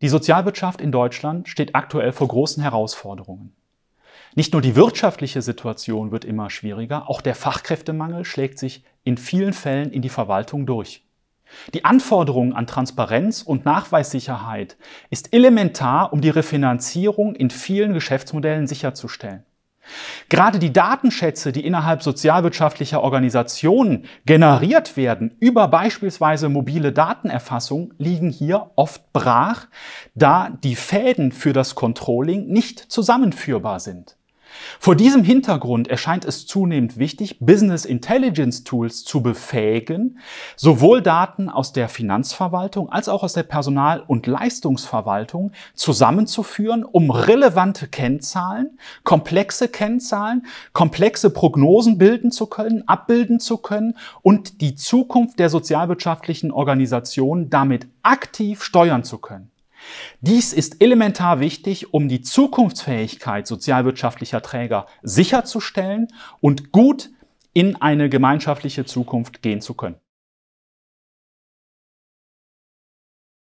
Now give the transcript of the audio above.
Die Sozialwirtschaft in Deutschland steht aktuell vor großen Herausforderungen. Nicht nur die wirtschaftliche Situation wird immer schwieriger, auch der Fachkräftemangel schlägt sich in vielen Fällen in die Verwaltung durch. Die Anforderungen an Transparenz und Nachweissicherheit ist elementar, um die Refinanzierung in vielen Geschäftsmodellen sicherzustellen. Gerade die Datenschätze, die innerhalb sozialwirtschaftlicher Organisationen generiert werden über beispielsweise mobile Datenerfassung, liegen hier oft brach, da die Fäden für das Controlling nicht zusammenführbar sind. Vor diesem Hintergrund erscheint es zunehmend wichtig, Business Intelligence Tools zu befähigen, sowohl Daten aus der Finanzverwaltung als auch aus der Personal- und Leistungsverwaltung zusammenzuführen, um relevante Kennzahlen, komplexe Kennzahlen, komplexe Prognosen bilden zu können, abbilden zu können und die Zukunft der sozialwirtschaftlichen Organisation damit aktiv steuern zu können. Dies ist elementar wichtig, um die Zukunftsfähigkeit sozialwirtschaftlicher Träger sicherzustellen und gut in eine gemeinschaftliche Zukunft gehen zu können.